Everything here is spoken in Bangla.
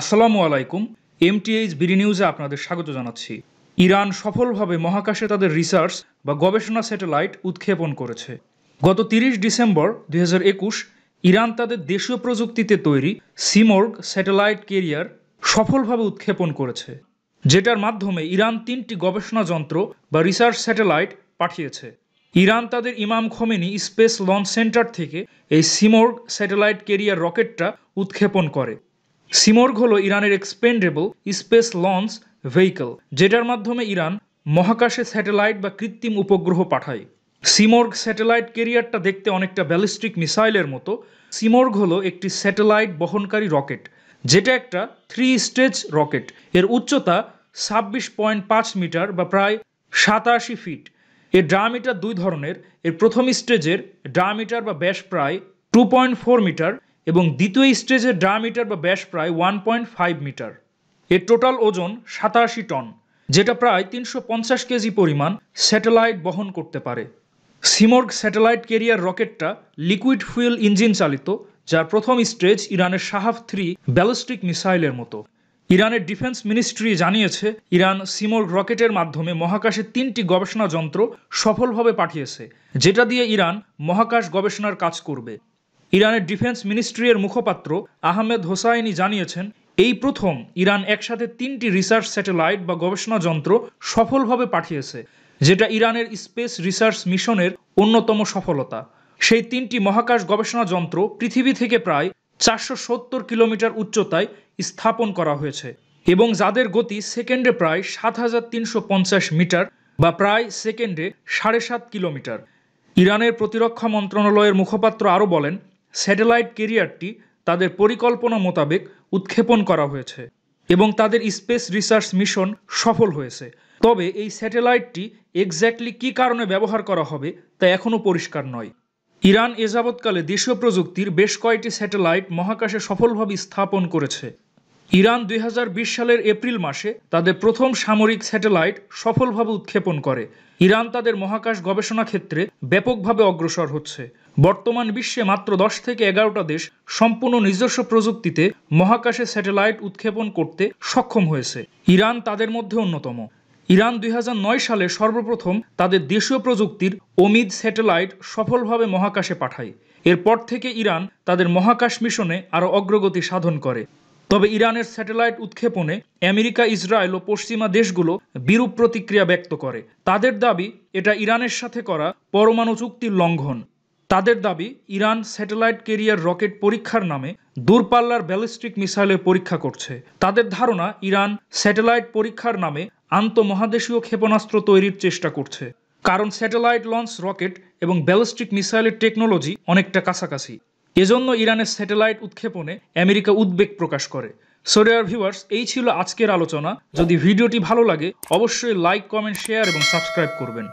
আসসালামু আলাইকুম এমটিএইচ বিডি নিউজে আপনাদের স্বাগত জানাচ্ছি ইরান সফলভাবে মহাকাশে তাদের রিসার্চ বা গবেষণা স্যাটেলাইট উৎক্ষেপণ করেছে গত তিরিশ ডিসেম্বর দু ইরান তাদের দেশীয় প্রযুক্তিতে তৈরি সিমোর্গ স্যাটেলাইট কেরিয়ার সফলভাবে উৎক্ষেপণ করেছে যেটার মাধ্যমে ইরান তিনটি গবেষণা যন্ত্র বা রিসার্চ স্যাটেলাইট পাঠিয়েছে ইরান তাদের ইমাম খমেনি স্পেস লঞ্চ সেন্টার থেকে এই সিমোর্গ স্যাটেলাইট কেরিয়ার রকেটটা উৎক্ষেপণ করে সিমোর্গ হল ইরানের এক্সপেন্ডেবল স্পেস লঞ্চ ভেহিকল যেটার মাধ্যমে ইরান মহাকাশে স্যাটেলাইট বা কৃত্রিম উপগ্রহ পাঠায় সিমর্গ স্যাটেলাইট কেরিয়ারটা দেখতে অনেকটা ব্যালিস্টিক মিসাইলের মতো সিমর্গ হলো একটি স্যাটেলাইট বহনকারী রকেট যেটা একটা থ্রি স্টেজ রকেট এর উচ্চতা ছাব্বিশ পয়েন্ট পাঁচ মিটার বা প্রায় সাতাশি ফিট এর ডায়ামিটার দুই ধরনের এর প্রথম স্টেজের ডায়ামিটার বা ব্যাস প্রায় টু পয়েন্ট ফোর মিটার এবং দ্বিতীয় স্টেজের ডায়ামিটার বা ব্যাস প্রায় ওয়ান পয়েন্ট ফাইভ মিটার এর টোটাল ওজন সাতাশি টন যেটা প্রায় তিনশো পঞ্চাশ কেজি পরিমাণ স্যাটেলাইট বহন করতে পারে সিমর্গ স্যাটেলাইট কেরিয়ার রকেটটা লিকুইড ফুয়েল ইঞ্জিন চালিত যার প্রথম স্টেজ ইরানের সাহাফ থ্রি ব্যালিস্টিক মিসাইলের মতো ইরানের ডিফেন্স মিনিস্ট্রি জানিয়েছে ইরান সিমর্গ রকেটের মাধ্যমে মহাকাশে তিনটি গবেষণা যন্ত্র সফলভাবে পাঠিয়েছে যেটা দিয়ে ইরান মহাকাশ গবেষণার কাজ করবে ইরানের ডিফেন্স মিনিস্ট্রির মুখপাত্র আহমেদ হোসাইনি জানিয়েছেন এই প্রথম ইরান একসাথে তিনটি রিসার্চ স্যাটেলাইট বা গবেষণা যন্ত্র সফলভাবে পাঠিয়েছে যেটা ইরানের স্পেস রিসার্চ মিশনের অন্যতম সফলতা সেই তিনটি মহাকাশ গবেষণা যন্ত্র পৃথিবী থেকে প্রায় চারশো সত্তর কিলোমিটার উচ্চতায় স্থাপন করা হয়েছে এবং যাদের গতি সেকেন্ডে প্রায় সাত হাজার তিনশো পঞ্চাশ মিটার বা প্রায় সেকেন্ডে সাড়ে সাত কিলোমিটার ইরানের প্রতিরক্ষা মন্ত্রণালয়ের মুখপাত্র আরও বলেন স্যাটেলাইট ক্যারিয়ারটি তাদের পরিকল্পনা মোতাবেক উৎক্ষেপণ করা হয়েছে এবং তাদের স্পেস রিসার্চ মিশন সফল হয়েছে তবে এই স্যাটেলাইটটি এক্স্যাক্টলি কী কারণে ব্যবহার করা হবে তা এখনও পরিষ্কার নয় ইরান এ যাবৎকালে দেশীয় প্রযুক্তির বেশ কয়েকটি স্যাটেলাইট মহাকাশে সফলভাবে স্থাপন করেছে ইরান দুই সালের এপ্রিল মাসে তাদের প্রথম সামরিক স্যাটেলাইট সফলভাবে উৎক্ষেপণ করে ইরান তাদের মহাকাশ গবেষণা ক্ষেত্রে ব্যাপকভাবে অগ্রসর হচ্ছে বর্তমান বিশ্বে মাত্র দশ থেকে এগারোটা দেশ সম্পূর্ণ নিজস্ব প্রযুক্তিতে মহাকাশে স্যাটেলাইট উৎক্ষেপণ করতে সক্ষম হয়েছে ইরান তাদের মধ্যে অন্যতম ইরান দুই সালে সর্বপ্রথম তাদের দেশীয় প্রযুক্তির অমিদ স্যাটেলাইট সফলভাবে মহাকাশে পাঠায় এরপর থেকে ইরান তাদের মহাকাশ মিশনে আরও অগ্রগতি সাধন করে তবে ইরানের স্যাটেলাইট উৎক্ষেপণে আমেরিকা ইসরায়েল ও পশ্চিমা দেশগুলো বিরূপ প্রতিক্রিয়া ব্যক্ত করে তাদের দাবি এটা ইরানের সাথে করা পরমাণু চুক্তির লঙ্ঘন তাদের দাবি ইরান স্যাটেলাইট কেরিয়ার রকেট পরীক্ষার নামে দূরপাল্লার ব্যালিস্টিক মিসাইলের পরীক্ষা করছে তাদের ধারণা ইরান স্যাটেলাইট পরীক্ষার নামে আন্তঃমহাদেশীয় ক্ষেপণাস্ত্র তৈরির চেষ্টা করছে কারণ স্যাটেলাইট লঞ্চ রকেট এবং ব্যালিস্টিক মিসাইলের টেকনোলজি অনেকটা কাছাকাছি এজন্য ইরানের স্যাটেলাইট উৎক্ষেপণে আমেরিকা উদ্বেগ প্রকাশ করে সোরিয়ার ভিউয়ার্স এই ছিল আজকের আলোচনা যদি ভিডিওটি ভালো লাগে অবশ্যই লাইক কমেন্ট শেয়ার এবং সাবস্ক্রাইব করবেন